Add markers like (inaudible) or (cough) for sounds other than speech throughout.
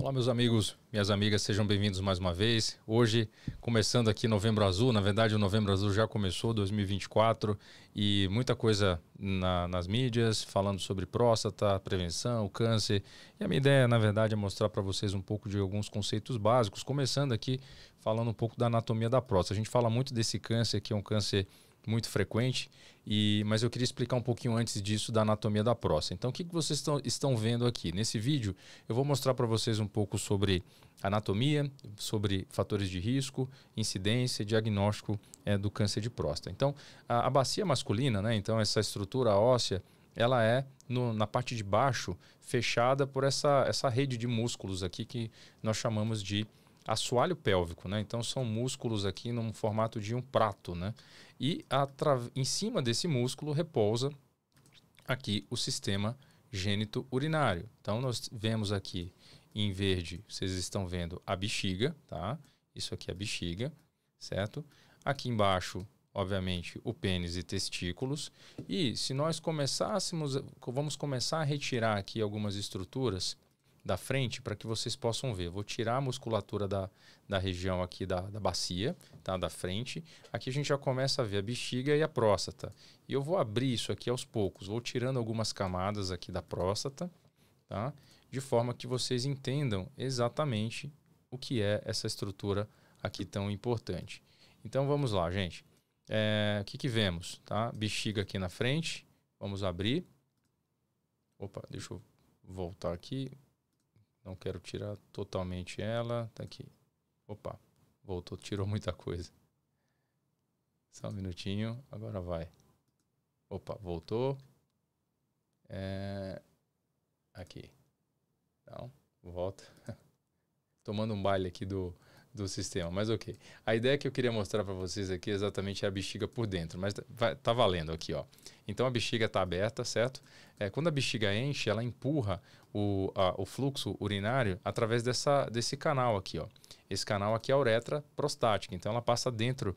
Olá, meus amigos, minhas amigas, sejam bem-vindos mais uma vez. Hoje, começando aqui Novembro Azul, na verdade, o Novembro Azul já começou 2024 e muita coisa na, nas mídias, falando sobre próstata, prevenção, câncer. E a minha ideia, na verdade, é mostrar para vocês um pouco de alguns conceitos básicos, começando aqui falando um pouco da anatomia da próstata. A gente fala muito desse câncer que é um câncer muito frequente, e, mas eu queria explicar um pouquinho antes disso da anatomia da próstata. Então, o que, que vocês estão, estão vendo aqui? Nesse vídeo, eu vou mostrar para vocês um pouco sobre anatomia, sobre fatores de risco, incidência, diagnóstico é, do câncer de próstata. Então, a, a bacia masculina, né, então essa estrutura óssea, ela é no, na parte de baixo fechada por essa, essa rede de músculos aqui que nós chamamos de assoalho pélvico, né? Então são músculos aqui num formato de um prato, né? E em cima desse músculo repousa aqui o sistema gênito urinário. Então nós vemos aqui em verde, vocês estão vendo a bexiga, tá? Isso aqui é a bexiga, certo? Aqui embaixo, obviamente, o pênis e testículos. E se nós começássemos, vamos começar a retirar aqui algumas estruturas, da frente para que vocês possam ver. Vou tirar a musculatura da, da região aqui da, da bacia, tá? da frente. Aqui a gente já começa a ver a bexiga e a próstata. E eu vou abrir isso aqui aos poucos. Vou tirando algumas camadas aqui da próstata, tá? de forma que vocês entendam exatamente o que é essa estrutura aqui tão importante. Então vamos lá, gente. É, o que, que vemos? Tá? Bexiga aqui na frente. Vamos abrir. Opa, deixa eu voltar aqui. Não quero tirar totalmente ela. Tá aqui. Opa, voltou, tirou muita coisa. Só um minutinho, agora vai. Opa, voltou. É... Aqui. Então, volta. (laughs) Tomando um baile aqui do, do sistema, mas ok. A ideia que eu queria mostrar para vocês aqui é exatamente é a bexiga por dentro, mas tá, vai, tá valendo aqui, ó. Então a bexiga está aberta, certo? É, quando a bexiga enche, ela empurra o, a, o fluxo urinário através dessa, desse canal aqui, ó. Esse canal aqui é a uretra prostática, então ela passa dentro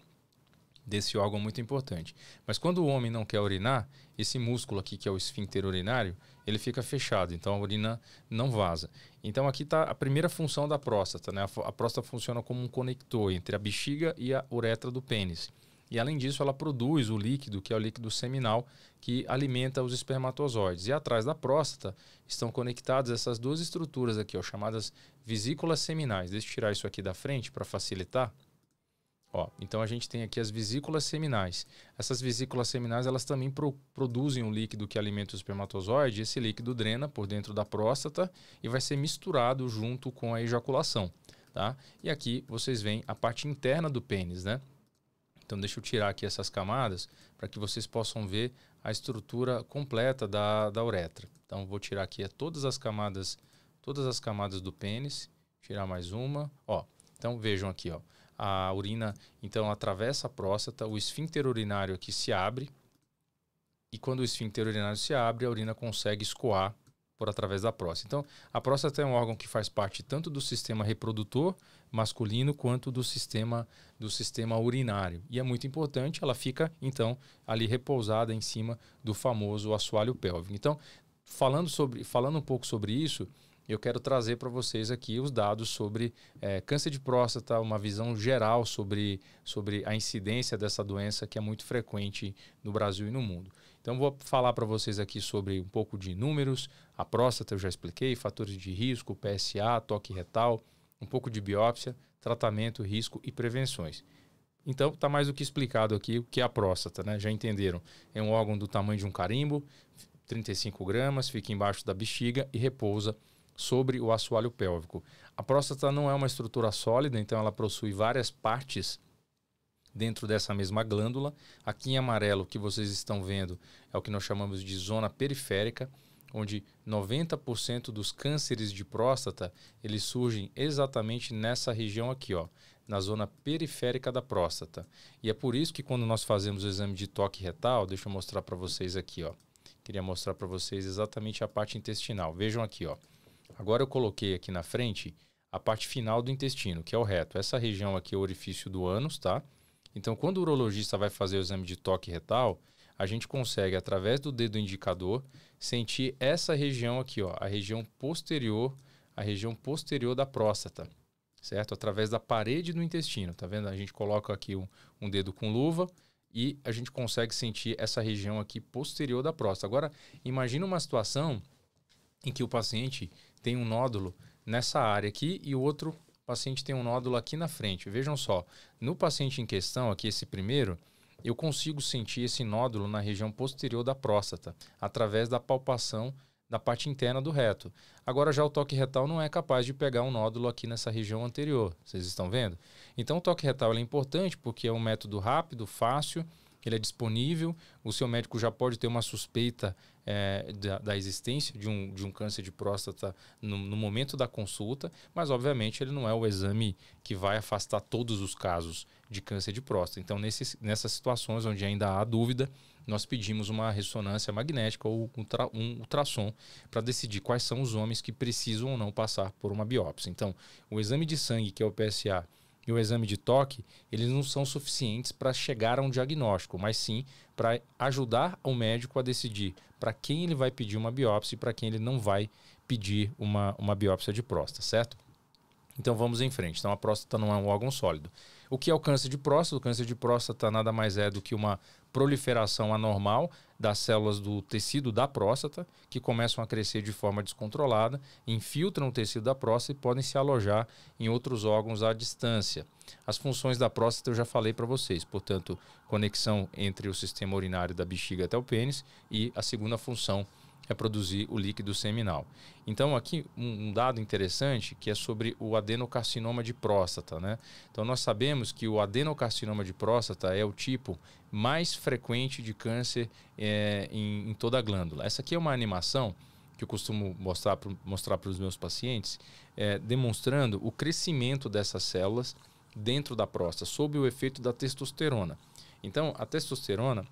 desse órgão muito importante. Mas quando o homem não quer urinar, esse músculo aqui, que é o esfíncter urinário, ele fica fechado, então a urina não vaza. Então aqui está a primeira função da próstata. Né? A, próstata funciona como um conector entre a bexiga e a uretra do pênis. E além disso, ela produz o líquido, que é o líquido seminal, que alimenta os espermatozoides. E atrás da próstata estão conectadas essas duas estruturas aqui, ó, chamadas vesículas seminais. Deixa eu tirar isso aqui da frente para facilitar. Ó, então a gente tem aqui as vesículas seminais. Essas vesículas seminais elas também pro, produzem um líquido que alimenta o espermatozoide. Esse líquido drena por dentro da próstata e vai ser misturado junto com a ejaculação, tá? E aqui vocês veem a parte interna do pênis, né? Então deixa eu tirar aqui essas camadas para que vocês possam ver a estrutura completa da, da uretra. Então vou tirar aqui todas as camadas, todas as camadas do pênis. Tirar mais uma. Ó, então vejam aqui, ó a urina então atravessa a próstata, o esfíncter urinário aqui se abre, e quando o esfíncter urinário se abre, a urina consegue escoar por através da próstata. Então, a próstata é um órgão que faz parte tanto do sistema reprodutor masculino quanto do sistema do sistema urinário. E é muito importante, ela fica então ali repousada em cima do famoso assoalho pélvico. Então, falando sobre falando um pouco sobre isso, eu quero trazer para vocês aqui os dados sobre é, câncer de próstata, uma visão geral sobre, sobre a incidência dessa doença que é muito frequente no Brasil e no mundo. Então, vou falar para vocês aqui sobre um pouco de números, a próstata eu já expliquei, fatores de risco, PSA, toque retal, um pouco de biópsia, tratamento, risco e prevenções. Então, está mais do que explicado aqui o que é a próstata, né? Já entenderam? É um órgão do tamanho de um carimbo, 35 gramas, fica embaixo da bexiga e repousa sobre o assoalho pélvico. A próstata não é uma estrutura sólida, então ela possui várias partes dentro dessa mesma glândula. Aqui em amarelo, o que vocês estão vendo, é o que nós chamamos de zona periférica, onde 90% dos cânceres de próstata, eles surgem exatamente nessa região aqui, ó, na zona periférica da próstata. E é por isso que quando nós fazemos o exame de toque retal, deixa eu mostrar para vocês aqui, ó. Queria mostrar para vocês exatamente a parte intestinal. Vejam aqui, ó. Agora eu coloquei aqui na frente a parte final do intestino, que é o reto. Essa região aqui é o orifício do ânus, tá? Então, quando o urologista vai fazer o exame de toque retal, a gente consegue, através do dedo indicador, sentir essa região aqui, ó, a região posterior, a região posterior da próstata, certo? Através da parede do intestino, tá vendo? A gente coloca aqui um, um dedo com luva e a gente consegue sentir essa região aqui posterior da próstata. Agora, imagina uma situação em que o paciente tem um nódulo nessa área aqui e o outro paciente tem um nódulo aqui na frente. Vejam só, no paciente em questão, aqui esse primeiro, eu consigo sentir esse nódulo na região posterior da próstata, através da palpação da parte interna do reto. Agora já o toque retal não é capaz de pegar um nódulo aqui nessa região anterior, vocês estão vendo? Então o toque retal é importante porque é um método rápido, fácil ele é disponível, o seu médico já pode ter uma suspeita é, da, da, existência de um, de um câncer de próstata no, no, momento da consulta, mas obviamente ele não é o exame que vai afastar todos os casos de câncer de próstata. Então, nesses, nessas situações onde ainda há dúvida, nós pedimos uma ressonância magnética ou um ultrassom para decidir quais são os homens que precisam ou não passar por uma biópsia. Então, o exame de sangue, que é o PSA, e o exame de toque, eles não são suficientes para chegar a um diagnóstico, mas sim para ajudar o médico a decidir para quem ele vai pedir uma biópsia e para quem ele não vai pedir uma, uma biópsia de próstata, certo? Então vamos em frente. Então a próstata não é um órgão sólido. O que é o câncer de próstata? O câncer de próstata nada mais é do que uma proliferação anormal das células do tecido da próstata, que começam a crescer de forma descontrolada, infiltram o tecido da próstata e podem se alojar em outros órgãos à distância. As funções da próstata eu já falei para vocês, portanto, conexão entre o sistema urinário da bexiga até o pênis e a segunda função é produzir o líquido seminal. Então, aqui um, um, dado interessante que é sobre o adenocarcinoma de próstata. Né? Então, nós sabemos que o adenocarcinoma de próstata é o tipo mais frequente de câncer é, em, em, toda a glândula. Essa aqui é uma animação que eu costumo mostrar para mostrar os meus pacientes, é, demonstrando o crescimento dessas células dentro da próstata, sob o efeito da testosterona. Então, a testosterona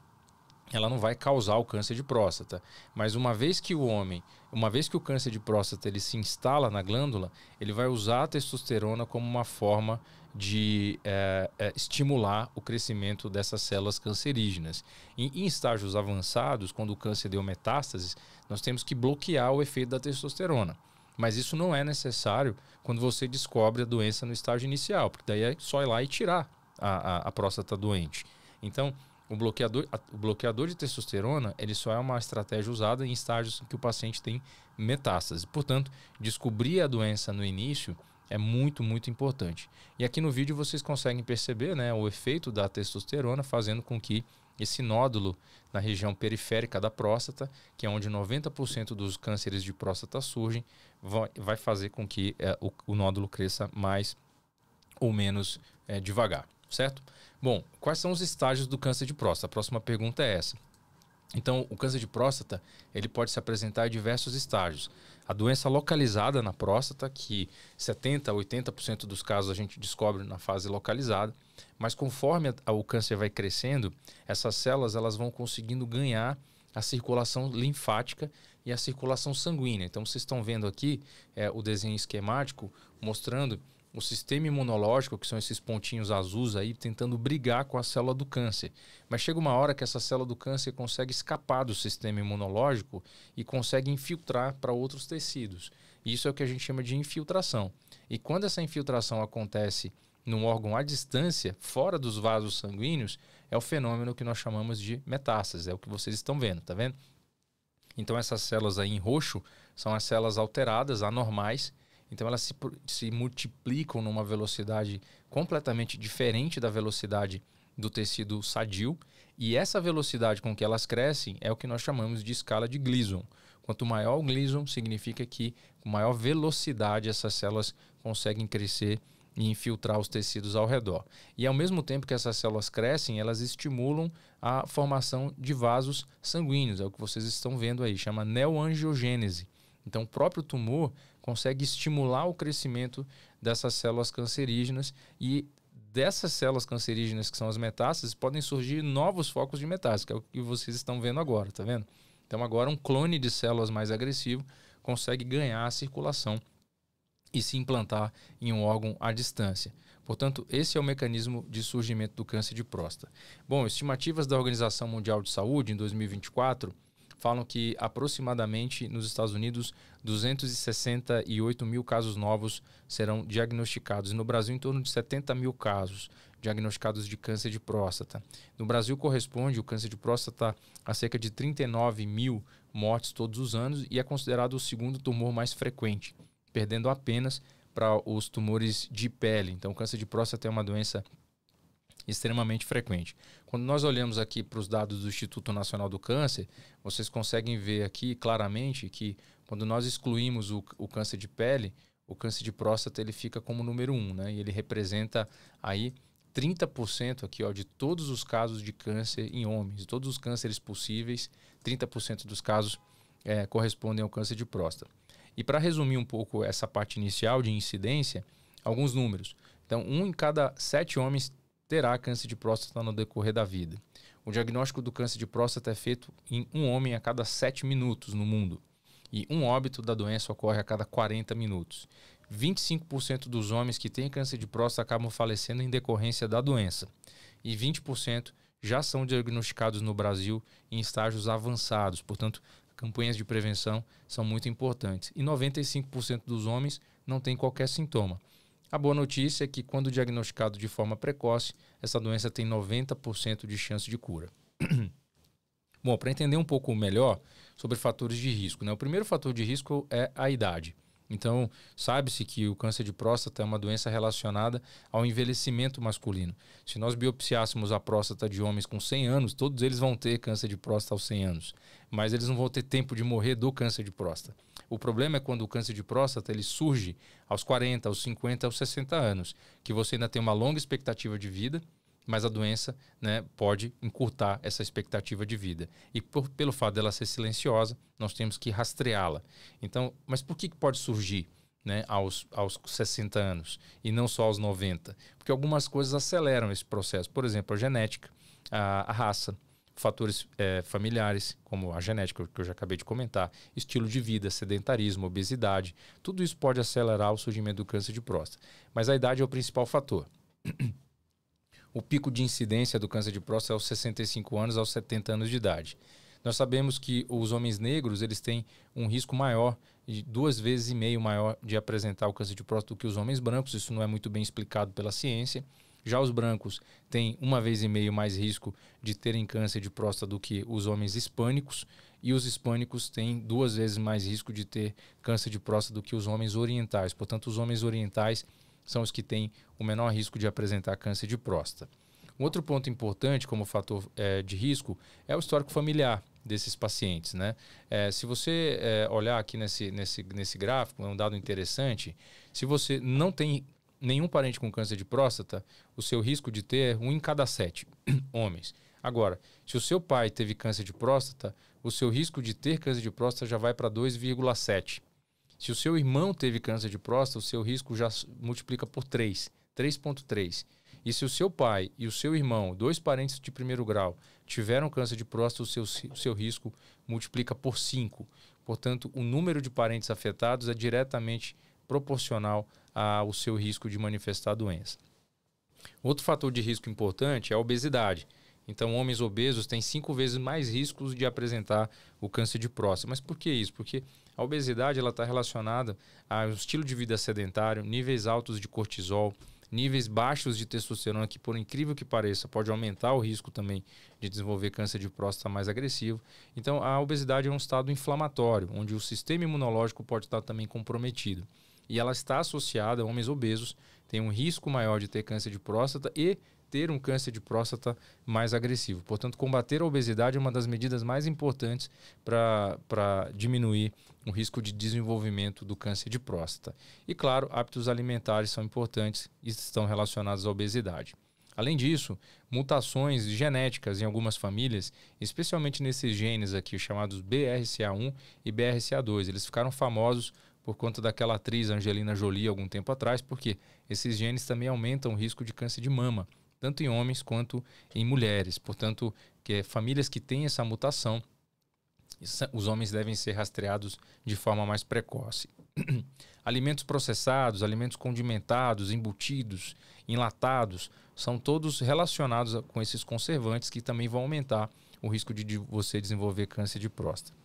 ela não vai causar o câncer de próstata. Mas uma vez que o homem, uma vez que o câncer de próstata ele se instala na glândula, ele vai usar a testosterona como uma forma de é, é, estimular o crescimento dessas células cancerígenas. em estágios avançados, quando o câncer deu metástases, nós temos que bloquear o efeito da testosterona. Mas isso não é necessário quando você descobre a doença no estágio inicial, porque daí é só ir lá e tirar a, a, a próstata doente. Então, o bloqueador, o bloqueador de testosterona ele só é uma estratégia usada em estágios em que o paciente tem metástase. Portanto, descobrir a doença no início é muito, muito importante. E aqui no vídeo vocês conseguem perceber né, o efeito da testosterona fazendo com que esse nódulo na região periférica da próstata, que é onde 90% dos cânceres de próstata surgem, vai fazer com que é, o, o, nódulo cresça mais ou menos é, devagar, certo? Bom, quais são os estágios do câncer de próstata? A próxima pergunta é essa. Então, o câncer de próstata, ele pode se apresentar em diversos estágios. A doença localizada na próstata, que 70 a 80% dos casos a gente descobre na fase localizada, mas conforme a, o câncer vai crescendo, essas células elas vão conseguindo ganhar a circulação linfática e a circulação sanguínea. Então, vocês estão vendo aqui é, o desenho esquemático mostrando o sistema imunológico, que são esses pontinhos azuis aí, tentando brigar com a célula do câncer. Mas chega uma hora que essa célula do câncer consegue escapar do sistema imunológico e consegue infiltrar para outros tecidos. Isso é o que a gente chama de infiltração. E quando essa infiltração acontece num órgão à distância, fora dos vasos sanguíneos, é o fenômeno que nós chamamos de metástase, é o que vocês estão vendo, tá vendo? Então essas células aí em roxo são as células alteradas, anormais, então elas se, se multiplicam numa velocidade completamente diferente da velocidade do tecido sadio. E essa velocidade com que elas crescem é o que nós chamamos de escala de Gleason. Quanto maior o Gleason, significa que com maior velocidade essas células conseguem crescer e infiltrar os tecidos ao redor. E ao mesmo tempo que essas células crescem, elas estimulam a formação de vasos sanguíneos, é o que vocês estão vendo aí, chama neoangiogênese. Então, o próprio tumor consegue estimular o crescimento dessas células cancerígenas e dessas células cancerígenas que são as metástases podem surgir novos focos de metástase, que é o que vocês estão vendo agora, tá vendo? Então agora um clone de células mais agressivo consegue ganhar a circulação e se implantar em um órgão à distância. Portanto, esse é o mecanismo de surgimento do câncer de próstata. Bom, estimativas da Organização Mundial de Saúde em 2024 falam que aproximadamente nos Estados Unidos 268 mil casos novos serão diagnosticados. No Brasil, em torno de 70 mil casos diagnosticados de câncer de próstata. No Brasil, corresponde o câncer de próstata a cerca de 39 mil mortes todos os anos e é considerado o segundo tumor mais frequente, perdendo apenas para os tumores de pele. Então, o câncer de próstata é uma doença extremamente frequente. Quando nós olhamos aqui para os dados do Instituto Nacional do Câncer, vocês conseguem ver aqui claramente que quando nós excluímos o, o câncer de pele, o câncer de próstata ele fica como número um, né? E ele representa aí 30% aqui ó, de todos os casos de câncer em homens, todos os cânceres possíveis, 30% dos casos é, correspondem ao câncer de próstata. E para resumir um pouco essa parte inicial de incidência, alguns números. Então, um em cada sete homens terá câncer de próstata no decorrer da vida. O diagnóstico do câncer de próstata é feito em um homem a cada 7 minutos no mundo. E um óbito da doença ocorre a cada 40 minutos. 25% dos homens que têm câncer de próstata acabam falecendo em decorrência da doença. E 20% já são diagnosticados no Brasil em estágios avançados. Portanto, campanhas de prevenção são muito importantes. E 95% dos homens não têm qualquer sintoma. A boa notícia é que, quando diagnosticado de forma precoce, essa doença tem 90% de chance de cura. (clears throat) Bom, para entender um pouco melhor sobre fatores de risco, né? o primeiro fator de risco é a idade. Então, sabe-se que o câncer de próstata é uma doença relacionada ao envelhecimento masculino. Se nós biopsiássemos a próstata de homens com 100 anos, todos eles vão ter câncer de próstata aos 100 anos mas eles não vão ter tempo de morrer do câncer de próstata. O problema é quando o câncer de próstata ele surge aos 40, aos 50, aos 60 anos, que você ainda tem uma longa expectativa de vida, mas a doença né, pode encurtar essa expectativa de vida. E por, pelo fato dela ser silenciosa, nós temos que rastreá-la. Então, mas por que, que pode surgir? Né, aos, aos 60 anos e não só aos 90, porque algumas coisas aceleram esse processo. Por exemplo, a genética, a, a raça, fatores é, familiares, como a genética, que eu já acabei de comentar, estilo de vida, sedentarismo, obesidade, tudo isso pode acelerar o surgimento do câncer de próstata. Mas a idade é o principal fator. o pico de incidência do câncer de próstata é aos 65 anos, aos 70 anos de idade. Nós sabemos que os homens negros eles têm um risco maior, de duas vezes e meio maior, de apresentar o câncer de próstata do que os homens brancos. Isso não é muito bem explicado pela ciência. Já os brancos têm uma vez e meio mais risco de terem câncer de próstata do que os homens hispânicos, e os hispânicos têm duas vezes mais risco de ter câncer de próstata do que os homens orientais. Portanto, os homens orientais são os que têm o menor risco de apresentar câncer de próstata. Um outro ponto importante como fator é, de risco é o histórico familiar desses pacientes. Né? É, se você é, olhar aqui nesse, nesse, nesse gráfico, é um dado interessante, se você não tem nenhum parente com câncer de próstata, o seu risco de ter é um em cada sete (clears throat) homens. Agora, se o seu pai teve câncer de próstata, o seu risco de ter câncer de próstata já vai para 2,7. Se o seu irmão teve câncer de próstata, o seu risco já multiplica por 3, 3,3. E se o seu pai e o seu irmão, dois parentes de primeiro grau, tiveram câncer de próstata, o seu, o seu risco multiplica por 5. Portanto, o número de parentes afetados é diretamente proporcional o seu risco de manifestar a doença. Outro fator de risco importante é a obesidade. Então, homens obesos têm cinco vezes mais riscos de apresentar o câncer de próstata. Mas por que isso? Porque a obesidade está relacionada ao estilo de vida sedentário, níveis altos de cortisol, níveis baixos de testosterona, que por incrível que pareça, pode aumentar o risco também de desenvolver câncer de próstata mais agressivo. Então, a obesidade é um estado inflamatório, onde o sistema imunológico pode estar também comprometido e ela está associada a homens obesos, tem um risco maior de ter câncer de próstata e ter um câncer de próstata mais agressivo. Portanto, combater a obesidade é uma das medidas mais importantes para diminuir o risco de desenvolvimento do câncer de próstata. E, claro, hábitos alimentares são importantes e estão relacionados à obesidade. Além disso, mutações genéticas em algumas famílias, especialmente nesses genes aqui chamados BRCA1 e BRCA2, eles ficaram famosos por conta daquela atriz Angelina Jolie algum tempo atrás, porque esses genes também aumentam o risco de câncer de mama, tanto em homens quanto em mulheres. Portanto, que é, famílias que têm essa mutação, os homens devem ser rastreados de forma mais precoce. (clears throat) alimentos processados, alimentos condimentados, embutidos, enlatados, são todos relacionados com esses conservantes que também vão aumentar o risco de você desenvolver câncer de próstata.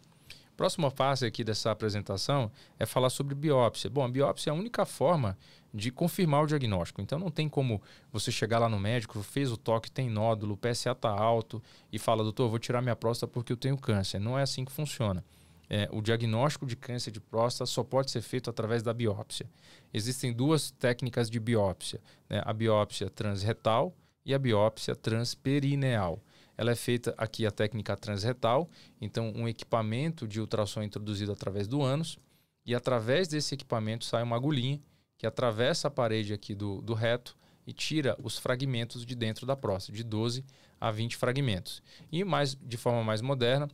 Próxima fase aqui dessa apresentação é falar sobre biópsia. Bom, a biópsia é a única forma de confirmar o diagnóstico. Então não tem como você chegar lá no médico, fez o toque, tem nódulo, o PSA está alto e fala, doutor, vou tirar minha próstata porque eu tenho câncer. Não é assim que funciona. É, o diagnóstico de câncer de próstata só pode ser feito através da biópsia. Existem duas técnicas de biópsia: né? a biópsia transretal e a biópsia transperineal. Ela é feita aqui a técnica transretal, então um equipamento de ultrassom é introduzido através do ânus, e através desse equipamento sai uma agulhinha que atravessa a parede aqui do, do reto e tira os fragmentos de dentro da próstata, de 12 a 20 fragmentos. E mais de forma mais moderna,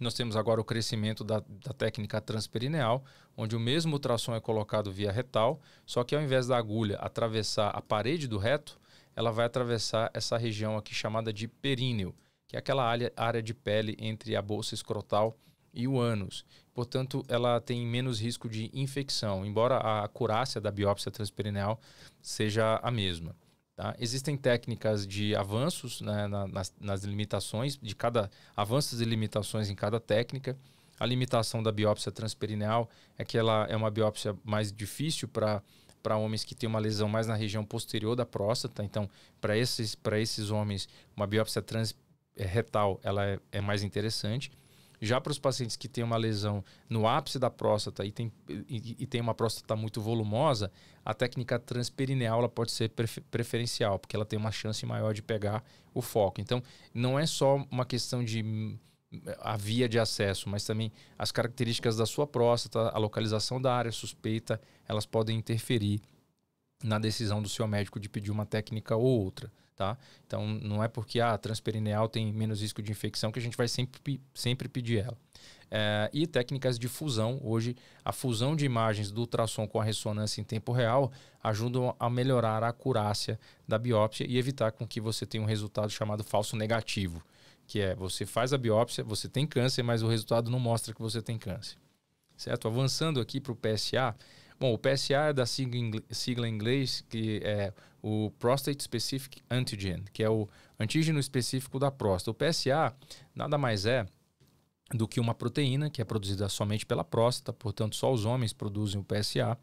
nós temos agora o crescimento da, da, técnica transperineal, onde o mesmo ultrassom é colocado via retal, só que ao invés da agulha atravessar a parede do reto, ela vai atravessar essa região aqui chamada de períneo, que é aquela área, área de pele entre a bolsa escrotal e o ânus. Portanto, ela tem menos risco de infecção, embora a acurácia da biópsia transperineal seja a mesma. Tá? Existem técnicas de avanços né, nas, nas, limitações, de cada avanços e limitações em cada técnica. A limitação da biópsia transperineal é que ela é uma biópsia mais difícil para para homens que têm uma lesão mais na região posterior da próstata. Então, para esses, esses homens, uma biópsia transretal é, ela é, é mais interessante. Já para os pacientes que têm uma lesão no ápice da próstata e tem, e, e tem uma próstata muito volumosa, a técnica transperineal ela pode ser prefer, preferencial, porque ela tem uma chance maior de pegar o foco. Então, não é só uma questão de a via de acesso, mas também as características da sua próstata, a localização da área suspeita, elas podem interferir na decisão do seu médico de pedir uma técnica ou outra, tá? Então não é porque ah, a transperineal tem menos risco de infecção que a gente vai sempre, sempre pedir ela. É, e técnicas de fusão. Hoje, a fusão de imagens do ultrassom com a ressonância em tempo real ajudam a melhorar a acurácia da biópsia e evitar com que você tenha um resultado chamado falso negativo que é você faz a biópsia, você tem câncer, mas o resultado não mostra que você tem câncer. Certo? Avançando aqui para o PSA. Bom, o PSA é da sigla, sigla em inglês que é o Prostate Specific Antigen, que é o antígeno específico da próstata. O PSA nada mais é do que uma proteína que é produzida somente pela próstata, portanto só os homens produzem o PSA.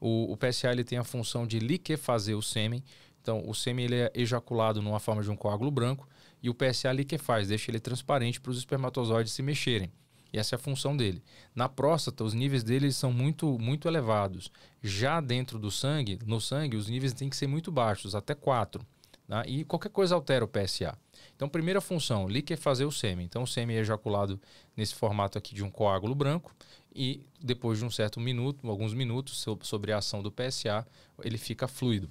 O, o PSA ele tem a função de liquefazer o sêmen, então o sêmen ele é ejaculado numa forma de um coágulo branco, e o PSA ali que faz? Deixa ele transparente para os espermatozoides se mexerem. E essa é a função dele. Na próstata, os níveis dele são muito, muito elevados. Já dentro do sangue, no sangue, os níveis têm que ser muito baixos, até 4. Né? E qualquer coisa altera o PSA. Então, primeira função, liquefazer é o sêmen. Então, o sêmen é ejaculado nesse formato aqui de um coágulo branco e depois de um certo minuto, alguns minutos, sobre a ação do PSA, ele fica fluido.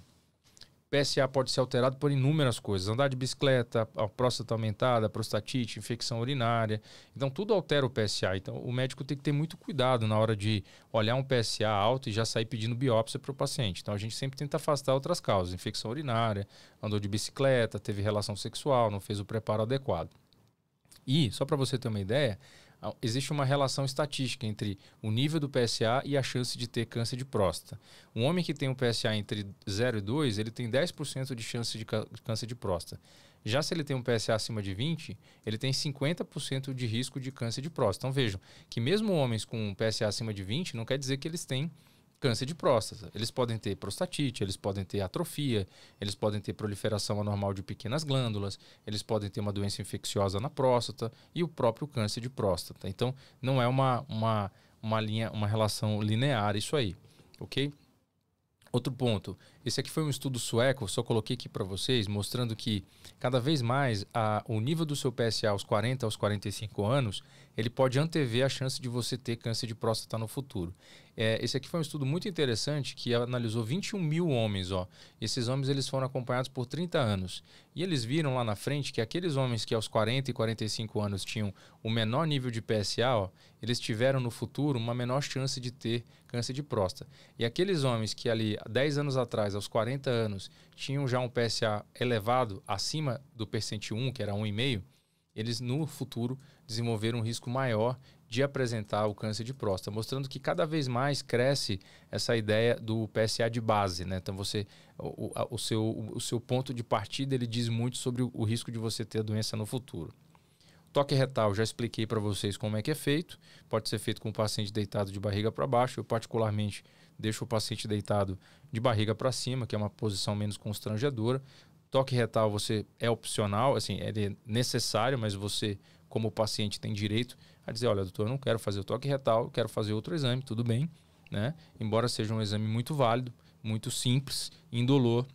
PSA pode ser alterado por inúmeras coisas. Andar de bicicleta, a próstata aumentada, a prostatite, infecção urinária. Então, tudo altera o PSA. Então, o médico tem que ter muito cuidado na hora de olhar um PSA alto e já sair pedindo biópsia para o paciente. Então, a gente sempre tenta afastar outras causas. Infecção urinária, andou de bicicleta, teve relação sexual, não fez o preparo adequado. E, só para você ter uma ideia, existe uma relação estatística entre o nível do PSA e a chance de ter câncer de próstata. Um homem que tem um PSA entre 0 e 2, ele tem 10% de chance de câncer de próstata. Já se ele tem um PSA acima de 20, ele tem 50% de risco de câncer de próstata. Então vejam que mesmo homens com um PSA acima de 20, não quer dizer que eles têm câncer de próstata. Eles podem ter prostatite, eles podem ter atrofia, eles podem ter proliferação anormal de pequenas glândulas, eles podem ter uma doença infecciosa na próstata e o próprio câncer de próstata. Então, não é uma, uma, uma linha, uma relação linear isso aí, ok? Outro ponto esse aqui foi um estudo sueco, só coloquei aqui para vocês, mostrando que cada vez mais a, o nível do seu PSA aos 40, aos 45 anos, ele pode antever a chance de você ter câncer de próstata no futuro. É, esse aqui foi um estudo muito interessante que analisou 21 mil homens. Ó. Esses homens eles foram acompanhados por 30 anos. E eles viram lá na frente que aqueles homens que aos 40 e 45 anos tinham o menor nível de PSA, ó, eles tiveram no futuro uma menor chance de ter câncer de próstata. E aqueles homens que ali 10 anos atrás atrás, aos 40 anos, tinham já um PSA elevado acima do percentil 1, que era 1,5, eles no futuro desenvolveram um risco maior de apresentar o câncer de próstata, mostrando que cada vez mais cresce essa ideia do PSA de base, né? Então você o, o seu, o seu ponto de partida ele diz muito sobre o, o risco de você ter a doença no futuro. Toque retal, já expliquei para vocês como é que é feito. Pode ser feito com o paciente deitado de barriga para baixo. Eu particularmente deixa o paciente deitado de barriga para cima, que é uma posição menos constrangedora. Toque retal você é opcional, assim, é necessário, mas você, como paciente, tem direito a dizer, olha, doutor, eu não quero fazer o toque retal, quero fazer outro exame, tudo bem, né? Embora seja um exame muito válido, muito simples, indolor,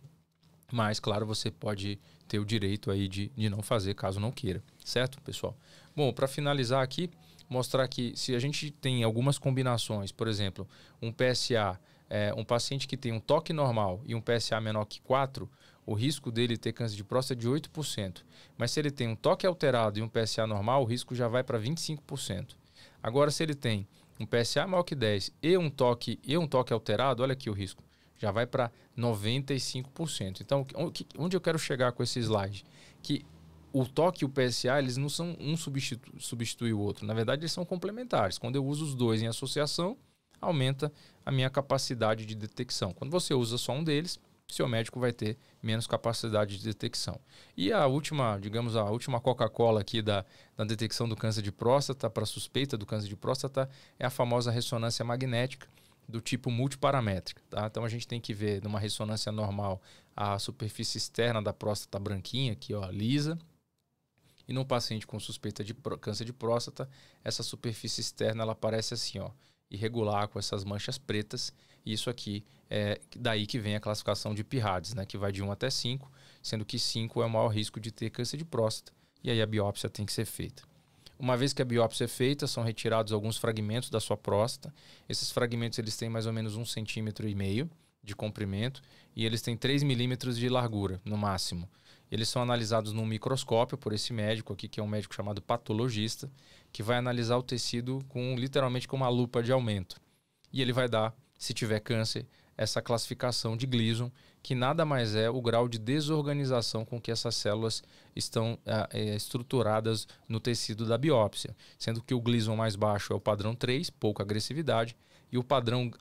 mas claro, você pode ter o direito aí de, de não fazer caso não queira, certo, pessoal? Bom, para finalizar aqui, mostrar que se a gente tem algumas combinações, por exemplo, um PSA, é, um paciente que tem um toque normal e um PSA menor que 4, o risco dele ter câncer de próstata é de 8%. Mas se ele tem um toque alterado e um PSA normal, o risco já vai para 25%. Agora, se ele tem um PSA maior que 10 e um toque e um toque alterado, olha aqui o risco, já vai para 95%. Então, onde eu quero chegar com esse slide? Que o toque e o PSA, eles não são um substitui, substitui o outro. Na verdade, eles são complementares. Quando eu uso os dois em associação, aumenta a minha capacidade de detecção. Quando você usa só um deles, seu médico vai ter menos capacidade de detecção. E a última, digamos, a última Coca-Cola aqui da, da detecção do câncer de próstata, para suspeita do câncer de próstata, é a famosa ressonância magnética do tipo multiparamétrica. Tá? Então a gente tem que ver numa ressonância normal a superfície externa da próstata branquinha, aqui ó, lisa, e num paciente com suspeita de câncer de próstata, essa superfície externa ela aparece assim, ó, irregular com essas manchas pretas. E isso aqui é daí que vem a classificação de PIRADS, né, que vai de 1 até 5, sendo que 5 é o maior risco de ter câncer de próstata. E aí a biópsia tem que ser feita. Uma vez que a biópsia é feita, são retirados alguns fragmentos da sua próstata. Esses fragmentos eles têm mais ou menos um centímetro e meio de comprimento e eles têm 3 milímetros de largura, no máximo. Eles são analisados num microscópio por esse médico aqui, que é um médico chamado patologista, que vai analisar o tecido com literalmente com uma lupa de aumento. E ele vai dar, se tiver câncer, essa classificação de Gleason, que nada mais é o grau de desorganização com que essas células estão ah, é, estruturadas no tecido da biópsia, sendo que o Gleason mais baixo é o padrão 3, pouca agressividade, e o padrão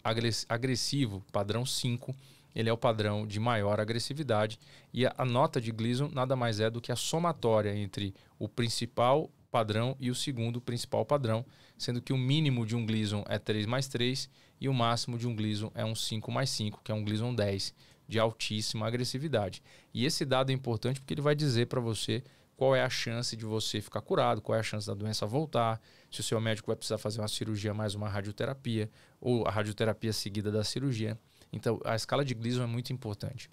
agressivo, padrão 5, ele é o padrão de maior agressividade e a, a nota de Gleason nada mais é do que a somatória entre o principal padrão e o segundo principal padrão, sendo que o mínimo de um Gleason é 3 mais 3 e o máximo de um Gleason é um 5 mais 5, que é um Gleason 10 de altíssima agressividade. E esse dado é importante porque ele vai dizer para você qual é a chance de você ficar curado, qual é a chance da doença voltar, se o seu médico vai precisar fazer uma cirurgia mais uma radioterapia, ou a radioterapia seguida da cirurgia. Então, a escala de Gleason é muito importante,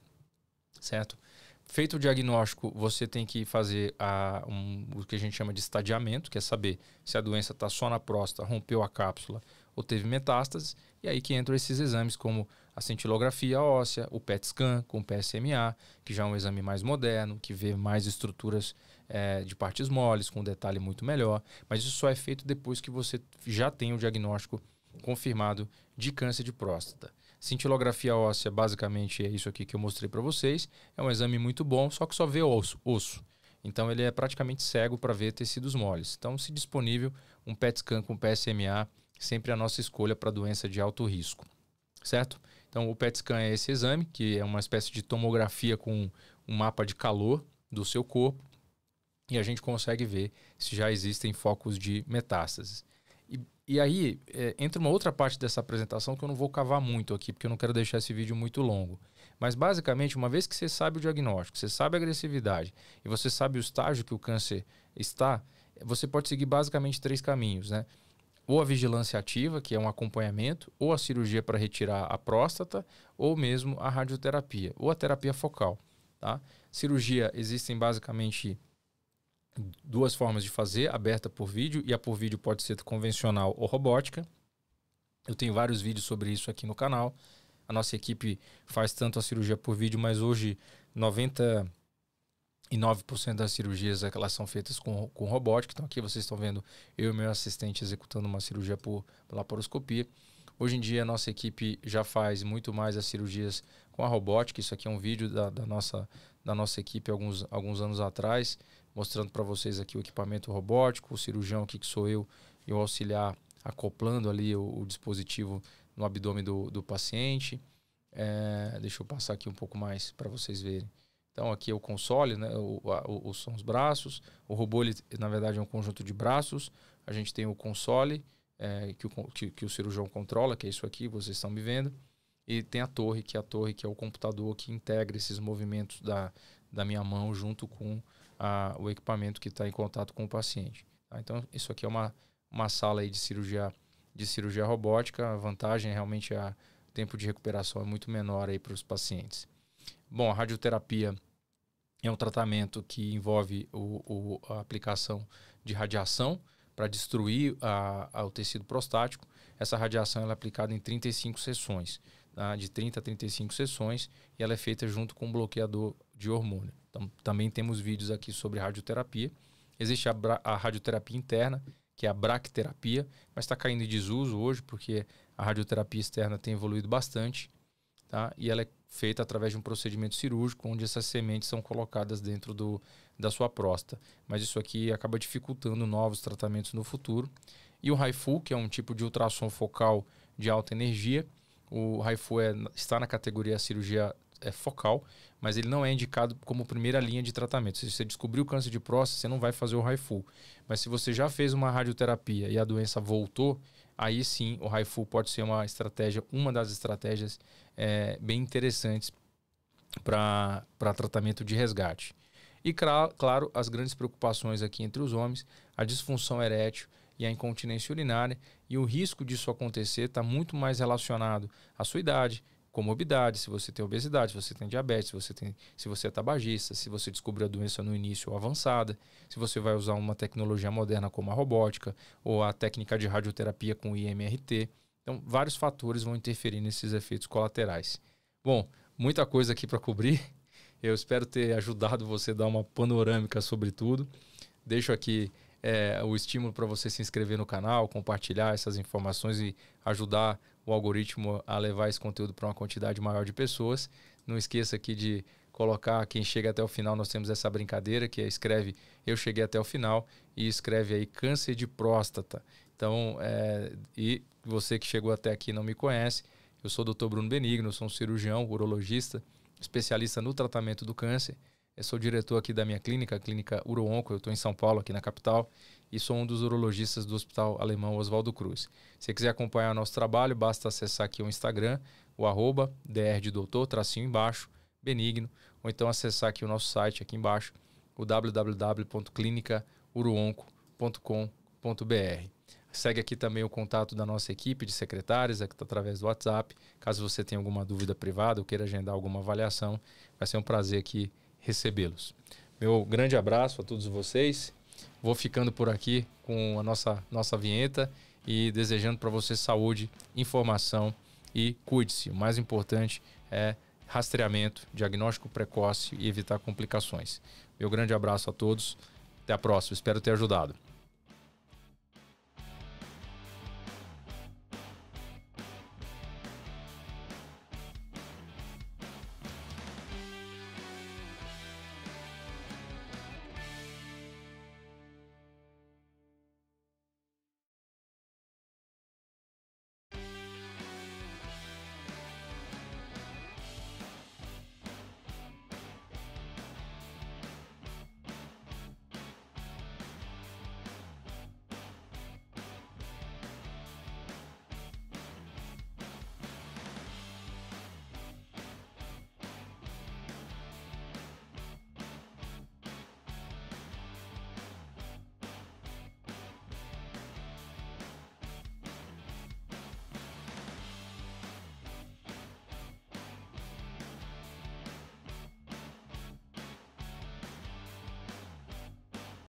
certo? Feito o diagnóstico, você tem que fazer a, um, o que a gente chama de estadiamento, que é saber se a doença está só na próstata, rompeu a cápsula ou teve metástases. E aí que entram esses exames como a cintilografia óssea, o PET scan com PSMA, que já é um exame mais moderno, que vê mais estruturas é, de partes moles, com detalhe muito melhor. Mas isso só é feito depois que você já tem o diagnóstico confirmado de câncer de próstata. Cintilografia óssea, basicamente, é isso aqui que eu mostrei para vocês. É um exame muito bom, só que só vê osso. osso. Então, ele é praticamente cego para ver tecidos moles. Então, se disponível, um PET scan com PSMA, sempre a nossa escolha para doença de alto risco. Certo? Então, o PET scan é esse exame, que é uma espécie de tomografia com um mapa de calor do seu corpo. E a gente consegue ver se já existem focos de metástases. E aí, é, entra uma outra parte dessa apresentação que eu não vou cavar muito aqui, porque eu não quero deixar esse vídeo muito longo. Mas, basicamente, uma vez que você sabe o diagnóstico, você sabe a agressividade e você sabe o estágio que o câncer está, você pode seguir basicamente três caminhos, né? Ou a vigilância ativa, que é um acompanhamento, ou a cirurgia para retirar a próstata, ou mesmo a radioterapia, ou a terapia focal, tá? Cirurgia, existem basicamente duas formas de fazer, aberta por vídeo, e a por vídeo pode ser convencional ou robótica. Eu tenho vários vídeos sobre isso aqui no canal. A nossa equipe faz tanto a cirurgia por vídeo, mas hoje 99% das cirurgias elas são feitas com, com robótica. Então aqui vocês estão vendo eu e meu assistente executando uma cirurgia por laparoscopia. Hoje em dia a nossa equipe já faz muito mais as cirurgias com a robótica. Isso aqui é um vídeo da, da nossa, da nossa equipe alguns, alguns anos atrás mostrando para vocês aqui o equipamento robótico, o cirurgião aqui que sou eu e o auxiliar acoplando ali o, o dispositivo no abdômen do, do paciente. É, deixa eu passar aqui um pouco mais para vocês verem. Então aqui é o console, né? O, o, são os braços. O robô, ele, na verdade, é um conjunto de braços. A gente tem o console é, que, o, que, que, o cirurgião controla, que é isso aqui, vocês estão me vendo. E tem a torre, que é a torre que é o computador que integra esses movimentos da, da minha mão junto com a, o equipamento que está em contato com o paciente. Tá? Então, isso aqui é uma, uma sala aí de cirurgia de cirurgia robótica. A vantagem realmente é o tempo de recuperação é muito menor aí para os pacientes. Bom, a radioterapia é um tratamento que envolve o, o a aplicação de radiação para destruir a, a, o tecido prostático. Essa radiação é aplicada em 35 sessões, tá? de 30 a 35 sessões, e ela é feita junto com um bloqueador de hormônio. Então, também temos vídeos aqui sobre radioterapia. Existe a, a radioterapia interna, que é a bracterapia, mas está caindo em desuso hoje porque a radioterapia externa tem evoluído bastante. Tá? E ela é feita através de um procedimento cirúrgico, onde essas sementes são colocadas dentro do, da sua próstata. Mas isso aqui acaba dificultando novos tratamentos no futuro. E o HIFU, que é um tipo de ultrassom focal de alta energia. O HIFU é, está na categoria cirurgia é focal, mas ele não é indicado como primeira linha de tratamento. Se você descobriu câncer de próstata, você não vai fazer o HIFU. Mas se você já fez uma radioterapia e a doença voltou, aí sim o HIFU pode ser uma estratégia, uma das estratégias é, bem interessantes para tratamento de resgate. E claro, as grandes preocupações aqui entre os homens, a disfunção erétil e a incontinência urinária, e o risco disso acontecer está muito mais relacionado à sua idade, comorbidade, se você tem obesidade, se você tem diabetes, se você, tem, se você é tabagista, se você descobriu a doença no início ou avançada, se você vai usar uma tecnologia moderna como a robótica ou a técnica de radioterapia com IMRT. Então, vários fatores vão interferir nesses efeitos colaterais. Bom, muita coisa aqui para cobrir. Eu espero ter ajudado você a dar uma panorâmica sobre tudo. Deixo aqui é, o estímulo para você se inscrever no canal, compartilhar essas informações e ajudar o algoritmo a levar esse conteúdo para uma quantidade maior de pessoas. Não esqueça aqui de colocar quem chega até o final, nós temos essa brincadeira que é escreve eu cheguei até o final e escreve aí câncer de próstata. Então, é, e você que chegou até aqui não me conhece, eu sou o doutor Bruno Benigno, sou um cirurgião, urologista, especialista no tratamento do câncer. Eu sou diretor aqui da minha clínica, a clínica Uroonco, eu estou em São Paulo, aqui na capital e sou um dos urologistas do Hospital Alemão Oswaldo Cruz. Se você quiser acompanhar nosso trabalho, basta acessar aqui o Instagram, o arroba drdoutor, tracinho embaixo, benigno, ou então acessar aqui o nosso site aqui embaixo, o www.clinicauruonco.com.br. Segue aqui também o contato da nossa equipe de secretários, aqui tá através do WhatsApp. Caso você tenha alguma dúvida privada ou queira agendar alguma avaliação, vai ser um prazer aqui recebê-los. Meu grande abraço a todos vocês Vou ficando por aqui com a nossa, nossa vinheta e desejando para você saúde, informação e cuide-se. O mais importante é rastreamento, diagnóstico precoce e evitar complicações. Meu grande abraço a todos. Até a próxima. Espero ter ajudado.